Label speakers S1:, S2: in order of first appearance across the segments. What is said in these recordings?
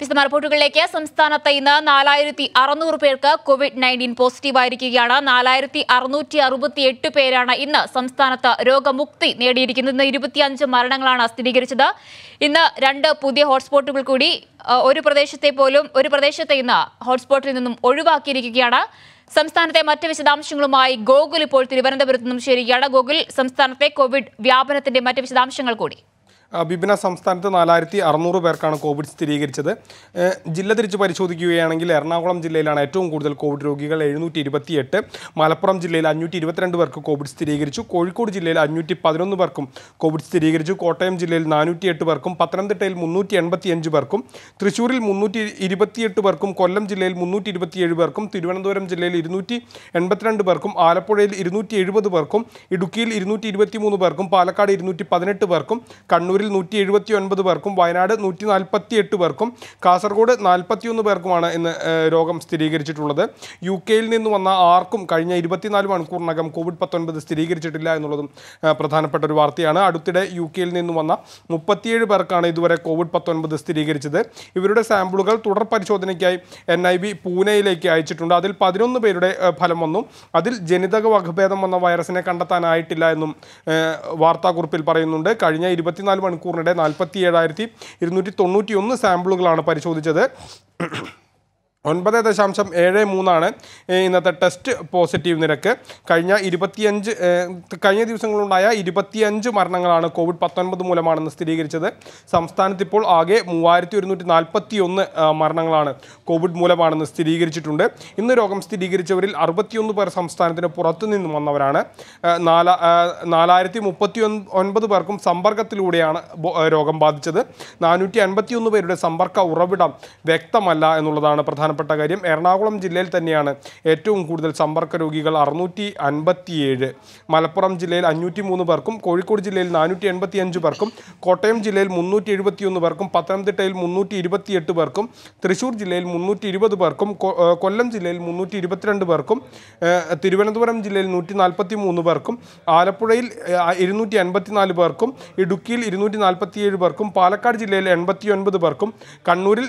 S1: വിശദമായ റിപ്പോർട്ടുകളിലേക്ക് സംസ്ഥാനത്ത് ഇന്ന് നാലായിരത്തി അറുന്നൂറ് പേർക്ക് കോവിഡ് നയൻറ്റീൻ ആയിരിക്കുകയാണ് നാലായിരത്തി അറുന്നൂറ്റി അറുപത്തി എട്ട് പേരാണ് ഇന്ന് സംസ്ഥാനത്ത് രോഗമുക്തി നേടിയിരിക്കുന്നത് ഇന്ന് ഇരുപത്തിയഞ്ച് മരണങ്ങളാണ് സ്ഥിരീകരിച്ചത് ഇന്ന് രണ്ട് പുതിയ ഹോട്ട്സ്പോട്ടുകൾ കൂടി ഒരു പ്രദേശത്തെ പോലും ഒരു പ്രദേശത്തെ ഇന്ന് ഹോട്ട്സ്പോട്ടിൽ നിന്നും ഒഴിവാക്കിയിരിക്കുകയാണ് സംസ്ഥാനത്തെ മറ്റ് വിശദാംശങ്ങളുമായി ഗോകുൽ ഇപ്പോൾ തിരുവനന്തപുരത്ത് നിന്നും ചേരുകയാണ് ഗോകുൽ സംസ്ഥാനത്തെ കോവിഡ് വ്യാപനത്തിന്റെ മറ്റ് വിശദാംശങ്ങൾ കൂടി
S2: ബിബിന സംസ്ഥാനത്ത് നാലായിരത്തി അറുന്നൂറ് പേർക്കാണ് കോവിഡ് സ്ഥിരീകരിച്ചത് ജില്ല തിരിച്ച് പരിശോധിക്കുകയാണെങ്കിൽ എറണാകുളം ജില്ലയിലാണ് ഏറ്റവും കൂടുതൽ കോവിഡ് രോഗികൾ എഴുന്നൂറ്റി ഇരുപത്തിയെട്ട് മലപ്പുറം ജില്ലയിൽ അഞ്ഞൂറ്റി ഇരുപത്തിരണ്ട് പേർക്ക് കോവിഡ് സ്ഥിരീകരിച്ചു കോഴിക്കോട് ജില്ലയിൽ അഞ്ഞൂറ്റി പതിനൊന്ന് പേർക്കും കോവിഡ് സ്ഥിരീകരിച്ചു കോട്ടയം ജില്ലയിൽ നാനൂറ്റിയെട്ട് പേർക്കും പത്തനംതിട്ടയിൽ മുന്നൂറ്റി എൺപത്തിയഞ്ച് പേർക്കും തൃശ്ശൂരിൽ മുന്നൂറ്റി ഇരുപത്തിയെട്ട് പേർക്കും കൊല്ലം ജില്ലയിൽ മുന്നൂറ്റി ഇരുപത്തിയേഴ് പേർക്കും തിരുവനന്തപുരം ജില്ലയിൽ ഇരുന്നൂറ്റി എൺപത്തിരണ്ട് പേർക്കും ആലപ്പുഴയിൽ ഇരുന്നൂറ്റി എഴുപത് പേർക്കും ഇടുക്കിയിൽ ഇരുന്നൂറ്റി ഇരുപത്തി മൂന്ന് പേർക്കും പാലക്കാട് ഇരുന്നൂറ്റി പതിനെട്ട് പേർക്കും കണ്ണൂർ കണ്ണൂരിൽ നൂറ്റി എഴുപത്തി ഒൻപത് പേർക്കും വയനാട് നൂറ്റി നാൽപ്പത്തി എട്ട് പേർക്കും കാസർഗോഡ് നാൽപ്പത്തിയൊന്ന് പേർക്കുമാണ് ഇന്ന് രോഗം സ്ഥിരീകരിച്ചിട്ടുള്ളത് യു കെയിൽ നിന്ന് വന്ന ആർക്കും കഴിഞ്ഞ ഇരുപത്തിനാല് മണിക്കൂറിനകം കോവിഡ് പത്തൊൻപത് സ്ഥിരീകരിച്ചിട്ടില്ല എന്നുള്ളതും പ്രധാനപ്പെട്ട ഒരു വാർത്തയാണ് അടുത്തിടെ യു കെയിൽ നിന്ന് വന്ന മുപ്പത്തിയേഴ് പേർക്കാണ് ഇതുവരെ കോവിഡ് പത്തൊൻപത് സ്ഥിരീകരിച്ചത് ഇവരുടെ സാമ്പിളുകൾ തുടർ പരിശോധനയ്ക്കായി എൻ ഐ വി പൂനെയിലേക്ക് അയച്ചിട്ടുണ്ട് അതിൽ പതിനൊന്ന് പേരുടെ ഫലം വന്നു അതിൽ ജനിതക വകഭേദം വന്ന വൈറസിനെ കണ്ടെത്താനായിട്ടില്ല എന്നും വാർത്താക്കുറിപ്പിൽ പറയുന്നുണ്ട് കഴിഞ്ഞ ഇരുപത്തിനാല് മണിക്കൂറിനിടെ നാൽപ്പത്തി ഏഴായിരത്തി ഇരുന്നൂറ്റി തൊണ്ണൂറ്റി ഒന്ന് സാമ്പിളുകളാണ് പരിശോധിച്ചത് ഒൻപത് ദശാംശം ഏഴ് മൂന്നാണ് ഇന്നത്തെ ടെസ്റ്റ് പോസിറ്റീവ് നിരക്ക് കഴിഞ്ഞ ഇരുപത്തിയഞ്ച് കഴിഞ്ഞ ദിവസങ്ങളുണ്ടായ ഇരുപത്തിയഞ്ച് മരണങ്ങളാണ് കോവിഡ് പത്തൊൻപത് മൂലമാണെന്ന് സ്ഥിരീകരിച്ചത് സംസ്ഥാനത്ത് ഇപ്പോൾ ആകെ മൂവായിരത്തി ഒരുന്നൂറ്റി നാൽപ്പത്തി ഒന്ന് മരണങ്ങളാണ് കോവിഡ് മൂലമാണെന്ന് സ്ഥിരീകരിച്ചിട്ടുണ്ട് ഇന്ന് രോഗം സ്ഥിരീകരിച്ചവരിൽ അറുപത്തിയൊന്ന് പേർ സംസ്ഥാനത്തിന് പുറത്തു നിന്നും വന്നവരാണ് നാല നാലായിരത്തി മുപ്പത്തി ഒൻപത് പേർക്കും സമ്പർക്കത്തിലൂടെയാണ് രോഗം ബാധിച്ചത് നാനൂറ്റി ഒന്ന് പേരുടെ സമ്പർക്ക ഉറവിടം വ്യക്തമല്ല എന്നുള്ളതാണ് പ്രധാന പ്രധാനപ്പെട്ട കാര്യം എറണാകുളം ജില്ലയിൽ തന്നെയാണ് ഏറ്റവും കൂടുതൽ സമ്പർക്ക രോഗികൾ അറുന്നൂറ്റി അൻപത്തിയേഴ് മലപ്പുറം ജില്ലയിൽ അഞ്ഞൂറ്റി മൂന്ന് പേർക്കും കോഴിക്കോട് ജില്ലയിൽ നാനൂറ്റി എൺപത്തി അഞ്ച് പേർക്കും കോട്ടയം ജില്ലയിൽ മുന്നൂറ്റി എഴുപത്തിയൊന്ന് പേർക്കും പത്തനംതിട്ടയിൽ മുന്നൂറ്റി ഇരുപത്തിയെട്ട് പേർക്കും തൃശ്ശൂർ ജില്ലയിൽ മുന്നൂറ്റി ഇരുപത് പേർക്കും കൊല്ലം ജില്ലയിൽ മുന്നൂറ്റി ഇരുപത്തിരണ്ട് പേർക്കും തിരുവനന്തപുരം ജില്ലയിൽ നൂറ്റി നാൽപ്പത്തി മൂന്ന് പേർക്കും ആലപ്പുഴയിൽ ഇരുന്നൂറ്റി അൻപത്തിനാല് പേർക്കും ഇടുക്കിയിൽ ഇരുന്നൂറ്റി നാൽപ്പത്തിയേഴ് പേർക്കും പാലക്കാട് ജില്ലയിൽ എൺപത്തി ഒൻപത് പേർക്കും കണ്ണൂരിൽ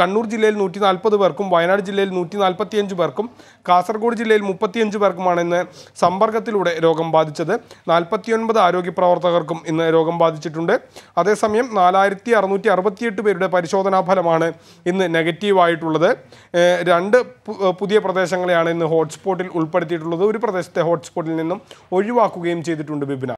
S2: കണ്ണൂർ ജില്ലയിൽ നൂറ്റി നാൽപ്പത് പേർക്കും വയനാട് ജില്ലയിൽ നൂറ്റി നാൽപ്പത്തിയഞ്ച് പേർക്കും കാസർഗോഡ് ജില്ലയിൽ മുപ്പത്തിയഞ്ച് പേർക്കുമാണ് ഇന്ന് സമ്പർക്കത്തിലൂടെ രോഗം ബാധിച്ചത് നാൽപ്പത്തിയൊൻപത് ആരോഗ്യ പ്രവർത്തകർക്കും ഇന്ന് രോഗം ബാധിച്ചിട്ടുണ്ട് അതേസമയം നാലായിരത്തി അറുന്നൂറ്റി അറുപത്തിയെട്ട് പേരുടെ പരിശോധനാ ഫലമാണ് ഇന്ന് നെഗറ്റീവായിട്ടുള്ളത് രണ്ട് പുതിയ പ്രദേശങ്ങളെയാണ് ഇന്ന് ഹോട്ട്സ്പോട്ടിൽ ഉൾപ്പെടുത്തിയിട്ടുള്ളത് ഒരു പ്രദേശത്തെ ഹോട്ട്സ്പോട്ടിൽ നിന്നും ഒഴിവാക്കുകയും ചെയ്തിട്ടുണ്ട് ബിബിന